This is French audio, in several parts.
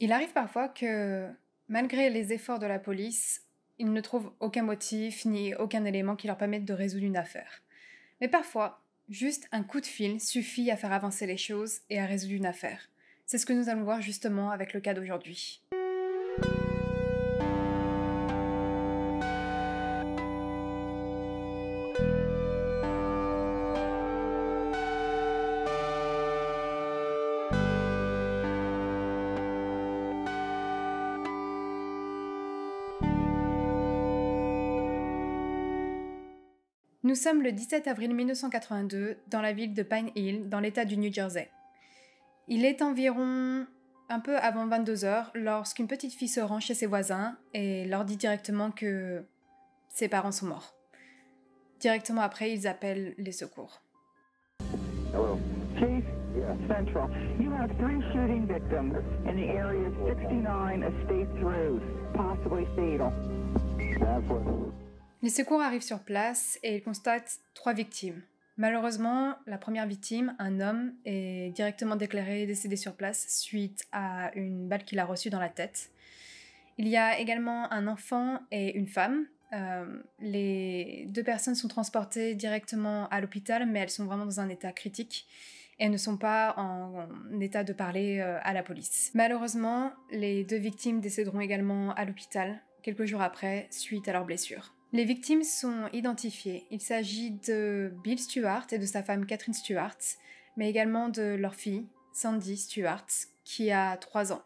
Il arrive parfois que, malgré les efforts de la police, ils ne trouvent aucun motif ni aucun élément qui leur permette de résoudre une affaire. Mais parfois, juste un coup de fil suffit à faire avancer les choses et à résoudre une affaire. C'est ce que nous allons voir justement avec le cas d'aujourd'hui. Nous sommes le 17 avril 1982 dans la ville de Pine Hill, dans l'état du New Jersey. Il est environ un peu avant 22 h lorsqu'une petite fille se rend chez ses voisins et leur dit directement que ses parents sont morts. Directement après, ils appellent les secours. 69 les secours arrivent sur place et ils constatent trois victimes. Malheureusement, la première victime, un homme, est directement déclaré décédé sur place suite à une balle qu'il a reçue dans la tête. Il y a également un enfant et une femme. Euh, les deux personnes sont transportées directement à l'hôpital, mais elles sont vraiment dans un état critique et ne sont pas en, état de parler euh, à la police. Malheureusement, les deux victimes décéderont également à l'hôpital quelques jours après, suite à leurs blessures. Les victimes sont identifiées. Il s'agit de Bill Stewart et de sa femme Catherine Stewart, mais également de leur fille, Sandy Stewart, qui a 3 ans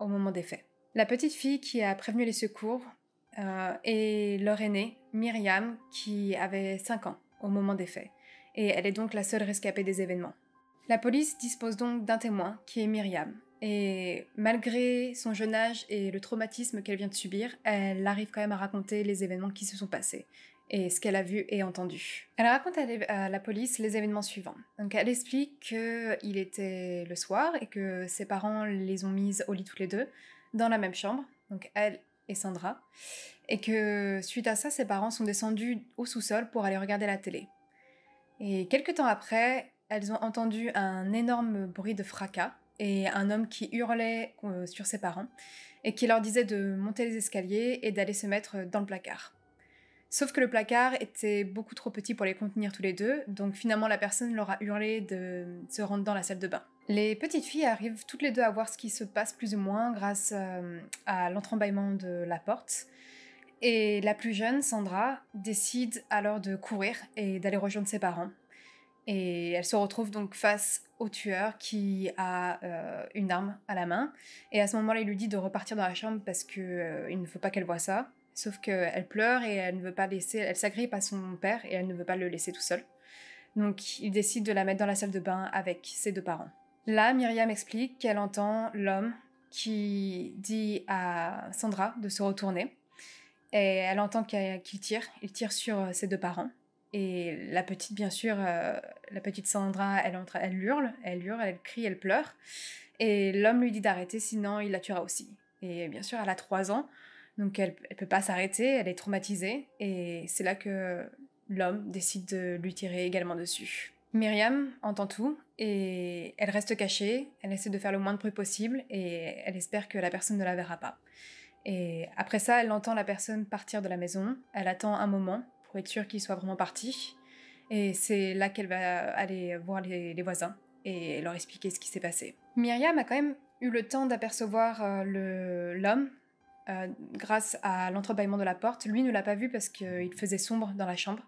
au moment des faits. La petite fille qui a prévenu les secours euh, est leur aînée, Myriam, qui avait 5 ans au moment des faits. Et elle est donc la seule rescapée des événements. La police dispose donc d'un témoin qui est Myriam, et malgré son jeune âge et le traumatisme qu'elle vient de subir, elle arrive quand même à raconter les événements qui se sont passés et ce qu'elle a vu et entendu. Elle raconte à la police les événements suivants. Donc elle explique qu'il était le soir et que ses parents les ont mises au lit toutes les deux, dans la même chambre, donc elle et Sandra, et que suite à ça, ses parents sont descendus au sous-sol pour aller regarder la télé. Et quelques temps après, elles ont entendu un énorme bruit de fracas et un homme qui hurlait euh, sur ses parents et qui leur disait de monter les escaliers et d'aller se mettre dans le placard. Sauf que le placard était beaucoup trop petit pour les contenir tous les deux, donc finalement la personne leur a hurlé de se rendre dans la salle de bain. Les petites filles arrivent toutes les deux à voir ce qui se passe plus ou moins grâce euh, à l'entrembaillement de la porte. Et la plus jeune, Sandra, décide alors de courir et d'aller rejoindre ses parents. Et elle se retrouve donc face au tueur qui a euh, une arme à la main. Et à ce moment-là, il lui dit de repartir dans la chambre parce qu'il euh, ne faut pas qu'elle voit ça. Sauf qu'elle pleure et elle ne veut pas laisser. Elle s'agrippe à son père et elle ne veut pas le laisser tout seul. Donc il décide de la mettre dans la salle de bain avec ses deux parents. Là, Myriam explique qu'elle entend l'homme qui dit à Sandra de se retourner. Et elle entend qu'il tire. Il tire sur euh, ses deux parents. Et la petite, bien sûr, euh, la petite Sandra, elle, entre, elle hurle, elle hurle, elle crie, elle pleure. Et l'homme lui dit d'arrêter, sinon il la tuera aussi. Et bien sûr, elle a trois ans, donc elle ne peut pas s'arrêter, elle est traumatisée. Et c'est là que l'homme décide de lui tirer également dessus. Myriam entend tout et elle reste cachée, elle essaie de faire le moins de bruit possible et elle espère que la personne ne la verra pas. Et après ça, elle entend la personne partir de la maison, elle attend un moment pour être sûr qu'il soit vraiment parti. Et c'est là qu'elle va aller voir les, voisins et leur expliquer ce qui s'est passé. Myriam a quand même eu le temps d'apercevoir euh, l'homme euh, grâce à l'entrebâillement de la porte. Lui ne l'a pas vu parce qu'il faisait sombre dans la chambre.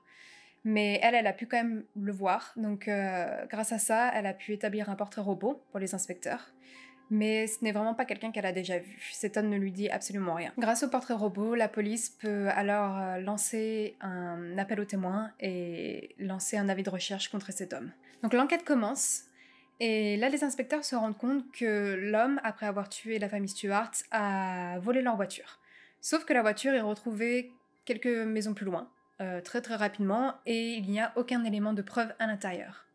Mais elle, elle a pu quand même le voir. Donc, euh, grâce à ça, elle a pu établir un portrait robot pour les inspecteurs mais ce n'est vraiment pas quelqu'un qu'elle a déjà vu. Cet homme ne lui dit absolument rien. Grâce au portrait robot, la police peut alors euh, lancer un appel aux témoins et lancer un avis de recherche contre cet homme. Donc l'enquête commence. Et là, les inspecteurs se rendent compte que l'homme, après avoir tué la famille Stuart, a volé leur voiture. Sauf que la voiture est retrouvée quelques maisons plus loin, euh, très très rapidement, et il n'y a aucun élément de preuve à l'intérieur.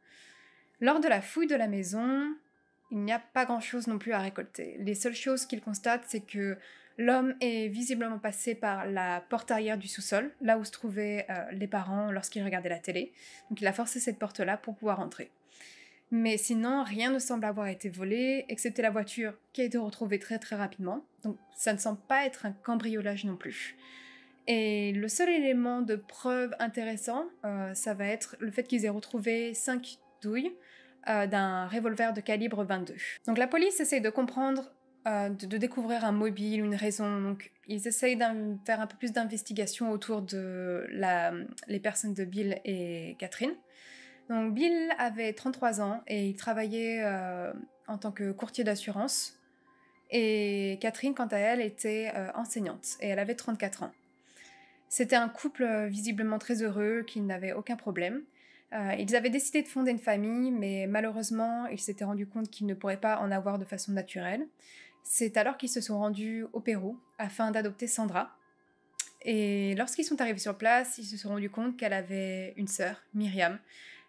Lors de la fouille de la maison, il n'y a pas grand-chose non plus à récolter. Les seules choses qu'il constate, c'est que l'homme est visiblement passé par la porte arrière du sous-sol, là où se trouvaient euh, les parents lorsqu'ils regardaient la télé. Donc il a forcé cette porte-là pour pouvoir entrer. Mais sinon, rien ne semble avoir été volé, excepté la voiture qui a été retrouvée très très rapidement. Donc ça ne semble pas être un cambriolage non plus. Et le seul élément de preuve intéressant, euh, ça va être le fait qu'ils aient retrouvé cinq douilles, euh, d'un revolver de calibre 22. Donc la police essaye de comprendre, euh, de, découvrir un mobile, une raison. Donc ils essayent de faire un peu plus d'investigation autour de les personnes de Bill et Catherine. Donc Bill avait 33 ans et il travaillait euh, en tant que courtier d'assurance. Et Catherine, quant à elle, était enseignante et elle avait 34 ans. C'était un couple visiblement très heureux qui n'avait aucun problème. Euh, ils avaient décidé de fonder une famille, mais malheureusement, ils s'étaient rendus compte qu'ils ne pourraient pas en avoir de façon naturelle. C'est alors qu'ils se sont rendus au Pérou afin d'adopter Sandra. Et lorsqu'ils sont arrivés sur place, ils se sont rendus compte qu'elle avait une sœur, Myriam.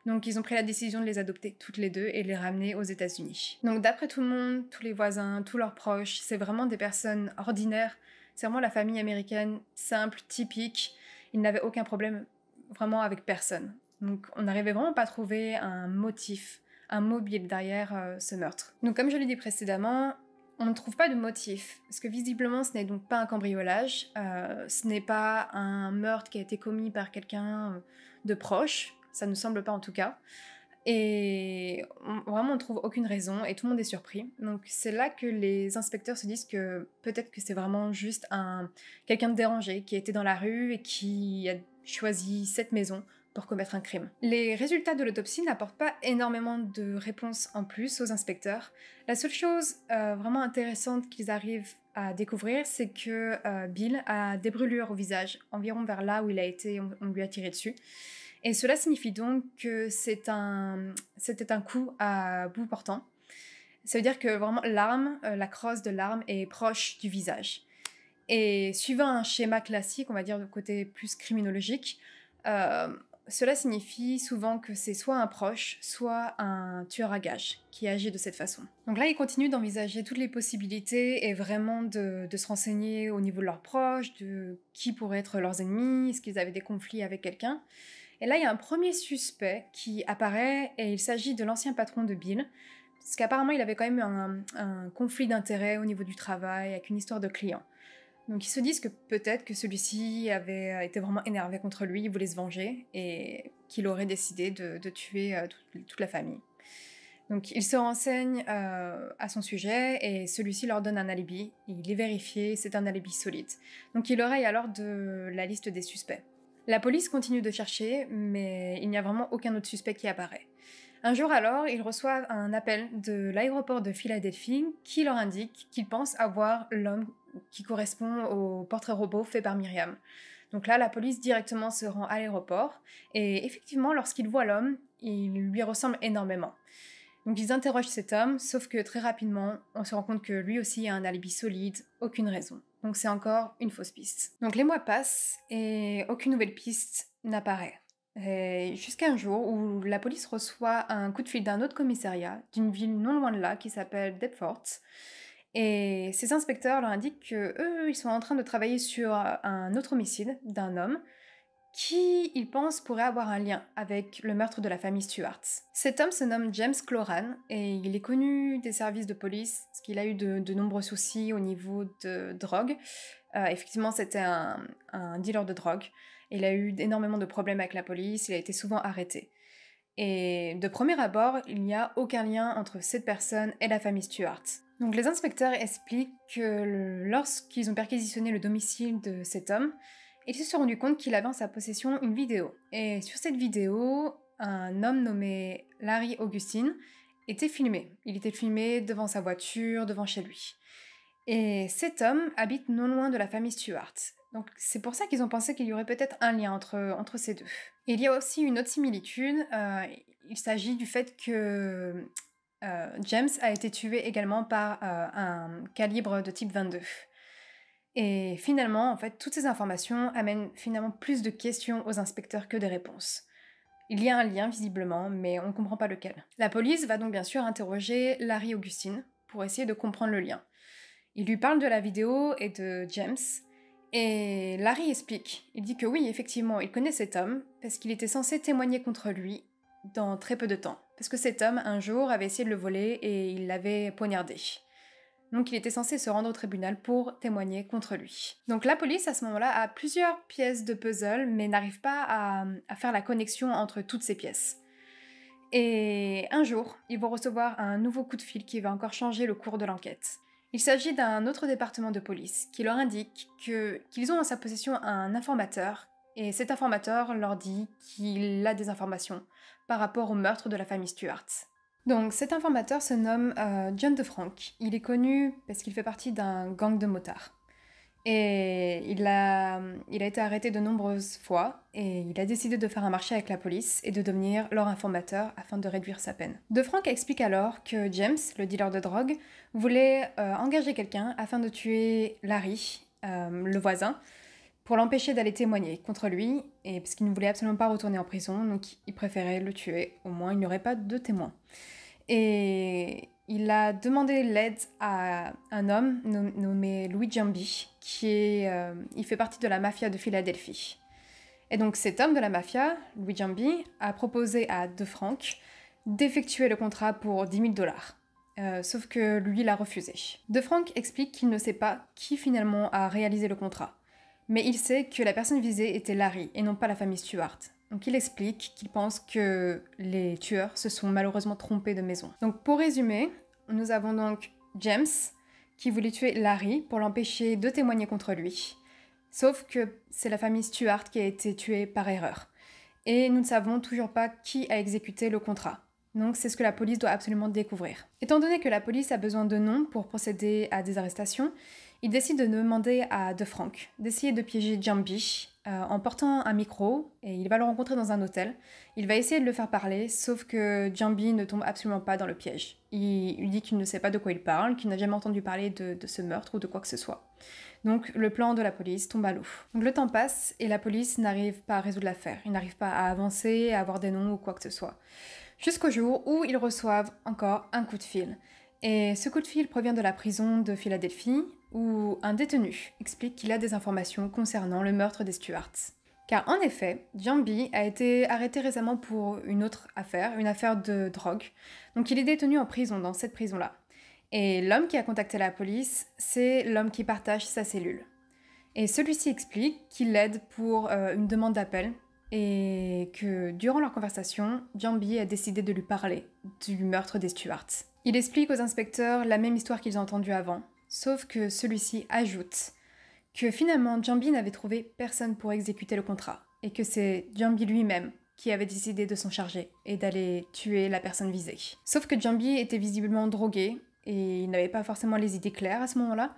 Donc ils ont pris la décision de les adopter toutes les deux et de les ramener aux États-Unis. Donc d'après tout le monde, tous les voisins, tous leurs proches, c'est vraiment des personnes ordinaires. C'est vraiment la famille américaine simple, typique. Ils n'avaient aucun problème vraiment avec personne. Donc on n'arrivait vraiment pas à trouver un motif, un mobile derrière euh, ce meurtre. Donc comme je l'ai dit précédemment, on ne trouve pas de motif, parce que visiblement ce n'est donc pas un cambriolage, euh, ce n'est pas un meurtre qui a été commis par quelqu'un euh, de proche, ça ne semble pas en tout cas. Et vraiment, on ne trouve aucune raison et tout le monde est surpris. Donc c'est là que les inspecteurs se disent que peut-être que c'est vraiment juste un quelqu'un de dérangé qui était dans la rue et qui a choisi cette maison pour commettre un crime. Les résultats de l'autopsie n'apportent pas énormément de réponses en plus aux inspecteurs. La seule chose euh, vraiment intéressante qu'ils arrivent à découvrir, c'est que euh, Bill a des brûlures au visage, environ vers là où il a été, on, lui a tiré dessus. Et cela signifie donc que c'est un, c'était un coup à bout portant. Ça veut dire que vraiment l'arme, euh, la crosse de l'arme est proche du visage. Et suivant un schéma classique, on va dire de côté plus criminologique, euh, cela signifie souvent que c'est soit un proche, soit un tueur à gages qui agit de cette façon. Donc là, ils continuent d'envisager toutes les possibilités et vraiment de, se renseigner au niveau de leurs proches, de qui pourrait être leurs ennemis, est-ce qu'ils avaient des conflits avec quelqu'un. Et là, il y a un premier suspect qui apparaît et il s'agit de l'ancien patron de Bill, parce qu'apparemment, il avait quand même un, un conflit d'intérêt au niveau du travail avec une histoire de client. Donc ils se disent que peut-être que celui-ci avait euh, été vraiment énervé contre lui, il voulait se venger et qu'il aurait décidé de, tuer euh, toute, la famille. Donc ils se renseignent euh, à son sujet et celui-ci leur donne un alibi. Il est vérifié, c'est un alibi solide. Donc il oreille alors de la liste des suspects. La police continue de chercher, mais il n'y a vraiment aucun autre suspect qui apparaît. Un jour alors, ils reçoivent un appel de l'aéroport de Philadelphie qui leur indique qu'ils pensent avoir l'homme qui correspond au portrait robot fait par Myriam. Donc là, la police directement se rend à l'aéroport et effectivement, lorsqu'ils voient l'homme, il lui ressemble énormément. Donc ils interrogent cet homme, sauf que très rapidement, on se rend compte que lui aussi a un alibi solide, aucune raison. Donc c'est encore une fausse piste. Donc les mois passent et aucune nouvelle piste n'apparaît. Jusqu'à un jour où la police reçoit un coup de fil d'un autre commissariat d'une ville non loin de là qui s'appelle Deptford. Et ces inspecteurs leur indiquent qu'eux, ils sont en train de travailler sur euh, un autre homicide d'un homme qui, ils pensent, pourrait avoir un lien avec le meurtre de la famille Stuart. Cet homme se nomme James Cloran et il est connu des services de police parce qu'il a eu de, nombreux soucis au niveau de drogue. Euh, effectivement, c'était un, un, dealer de drogue. Il a eu énormément de problèmes avec la police, il a été souvent arrêté. Et de premier abord, il n'y a aucun lien entre cette personne et la famille Stuart. Donc les inspecteurs expliquent que lorsqu'ils ont perquisitionné le domicile de cet homme, ils se sont rendus compte qu'il avait en sa possession une vidéo. Et sur cette vidéo, un homme nommé Larry Augustine était filmé. Il était filmé devant sa voiture, devant chez lui. Et cet homme habite non loin de la famille Stewart. Donc c'est pour ça qu'ils ont pensé qu'il y aurait peut-être un lien entre, entre ces deux. il y a aussi une autre similitude. Euh, il s'agit du fait que euh, James a été tué également par euh, un calibre de type 22. Et finalement, en fait, toutes ces informations amènent finalement plus de questions aux inspecteurs que des réponses. Il y a un lien visiblement, mais on ne comprend pas lequel. La police va donc bien sûr interroger Larry Augustine pour essayer de comprendre le lien. Il lui parle de la vidéo et de James, et Larry explique. Il dit que oui, effectivement, il connaît cet homme, parce qu'il était censé témoigner contre lui, dans très peu de temps, parce que cet homme, un jour, avait essayé de le voler et il l'avait poignardé. Donc il était censé se rendre au tribunal pour témoigner contre lui. Donc la police, à ce moment-là, a plusieurs pièces de puzzle, mais n'arrive pas à, faire la connexion entre toutes ces pièces. Et un jour, ils vont recevoir un nouveau coup de fil qui va encore changer le cours de l'enquête. Il s'agit d'un autre département de police qui leur indique qu'ils ont en sa possession un informateur et cet informateur leur dit qu'il a des informations par rapport au meurtre de la famille Stuart. Donc cet informateur se nomme euh, John DeFrank. Il est connu parce qu'il fait partie d'un gang de motards. Et il a, été arrêté de nombreuses fois et il a décidé de faire un marché avec la police et de devenir leur informateur afin de réduire sa peine. De explique alors que James, le dealer de drogue, voulait euh, engager quelqu'un afin de tuer Larry, euh, le voisin, pour l'empêcher d'aller témoigner contre lui, et parce qu'il ne voulait absolument pas retourner en prison, donc il préférait le tuer, au moins il n'y aurait pas de témoins. Et il a demandé l'aide à un homme nommé Louis Giambi, qui est, euh, il fait partie de la mafia de Philadelphie. Et donc cet homme de la mafia, Louis Giambi, a proposé à De d'effectuer le contrat pour 10 000 dollars. Euh, sauf que lui l'a refusé. De explique qu'il ne sait pas qui finalement a réalisé le contrat mais il sait que la personne visée était Larry et non pas la famille Stuart. Donc il explique qu'il pense que les tueurs se sont malheureusement trompés de maison. Donc pour résumer, nous avons donc James qui voulait tuer Larry pour l'empêcher de témoigner contre lui. Sauf que c'est la famille Stuart qui a été tuée par erreur. Et nous ne savons toujours pas qui a exécuté le contrat. Donc c'est ce que la police doit absolument découvrir. Étant donné que la police a besoin de noms pour procéder à des arrestations, il décide de demander à De d'essayer de piéger Jambi euh, en portant un micro et il va le rencontrer dans un hôtel. Il va essayer de le faire parler, sauf que Jambi ne tombe absolument pas dans le piège. Il lui dit qu'il ne sait pas de quoi il parle, qu'il n'a jamais entendu parler de, ce meurtre ou de quoi que ce soit. Donc le plan de la police tombe à l'eau. Donc le temps passe et la police n'arrive pas à résoudre l'affaire. Ils n'arrivent pas à avancer, à avoir des noms ou quoi que ce soit. Jusqu'au jour où ils reçoivent encore un coup de fil. Et ce coup de fil provient de la prison de Philadelphie, où un détenu explique qu'il a des informations concernant le meurtre des Stuarts. Car en effet, Jambi a été arrêté récemment pour une autre affaire, une affaire de drogue. Donc il est détenu en prison, dans cette prison-là. Et l'homme qui a contacté la police, c'est l'homme qui partage sa cellule. Et celui-ci explique qu'il l'aide pour euh, une demande d'appel et que durant leur conversation, Jambi a décidé de lui parler du meurtre des Stuarts. Il explique aux inspecteurs la même histoire qu'ils ont entendue avant, sauf que celui-ci ajoute que finalement Jambi n'avait trouvé personne pour exécuter le contrat, et que c'est Jambi lui-même qui avait décidé de s'en charger et d'aller tuer la personne visée. Sauf que Jambi était visiblement drogué et il n'avait pas forcément les idées claires à ce moment-là,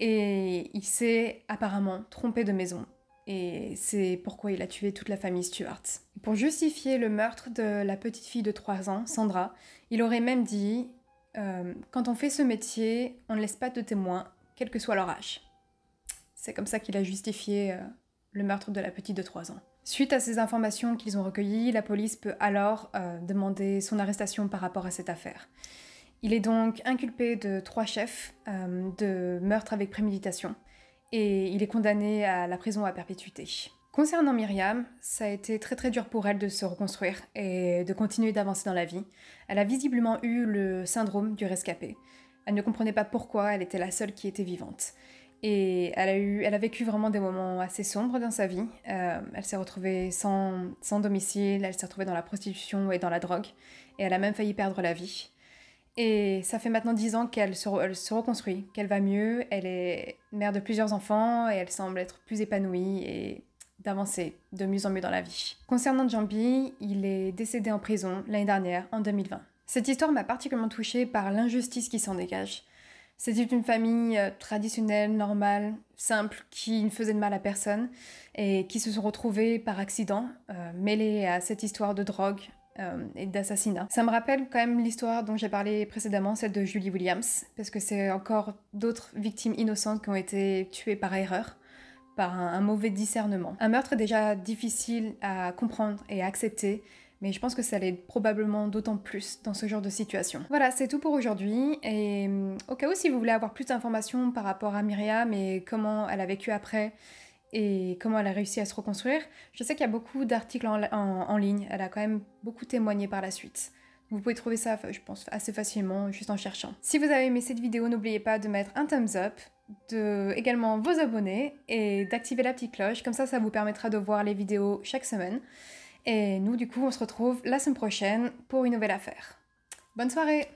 et il s'est apparemment trompé de maison. Et c'est pourquoi il a tué toute la famille Stuart. Pour justifier le meurtre de la petite fille de 3 ans, Sandra, il aurait même dit euh, quand on fait ce métier, on ne laisse pas de témoins, quel que soit leur âge. C'est comme ça qu'il a justifié euh, le meurtre de la petite de 3 ans. Suite à ces informations qu'ils ont recueillies, la police peut alors euh, demander son arrestation par rapport à cette affaire. Il est donc inculpé de trois chefs de meurtre avec préméditation et il est condamné à la prison à perpétuité. Concernant Myriam, ça a été très très dur pour elle de se reconstruire et de continuer d'avancer dans la vie. Elle a visiblement eu le syndrome du rescapé. Elle ne comprenait pas pourquoi elle était la seule qui était vivante. Et elle a, eu, elle a vécu vraiment des moments assez sombres dans sa vie. Euh, elle s'est retrouvée sans, sans domicile, elle s'est retrouvée dans la prostitution et dans la drogue. Et elle a même failli perdre la vie. Et ça fait maintenant dix ans qu'elle se, se, reconstruit, qu'elle va mieux, elle est mère de plusieurs enfants et elle semble être plus épanouie et d'avancer de mieux en mieux dans la vie. Concernant Jambi, il est décédé en prison l'année dernière, en 2020. Cette histoire m'a particulièrement touchée par l'injustice qui s'en dégage. C'était une famille euh, traditionnelle, normale, simple, qui ne faisait de mal à personne et qui se sont retrouvés par accident euh, mêlées à cette histoire de drogue euh, et d'assassinat. Ça me rappelle quand même l'histoire dont j'ai parlé précédemment, celle de Julie Williams, parce que c'est encore d'autres victimes innocentes qui ont été tuées par erreur par un, mauvais discernement. Un meurtre déjà difficile à comprendre et à accepter, mais je pense que ça l'est probablement d'autant plus dans ce genre de situation. Voilà, c'est tout pour aujourd'hui, et mm, au cas où si vous voulez avoir plus d'informations par rapport à Myriam et comment elle a vécu après, et comment elle a réussi à se reconstruire, je sais qu'il y a beaucoup d'articles en ligne, elle a quand même beaucoup témoigné par la suite. Vous pouvez trouver ça, je pense, assez facilement, juste en cherchant. Si vous avez aimé cette vidéo, n'oubliez pas de mettre un thumbs up, de également vous abonner et d'activer la petite cloche. Comme ça, ça vous permettra de voir les vidéos chaque semaine. Et nous, du coup, on se retrouve la semaine prochaine pour une nouvelle affaire. Bonne soirée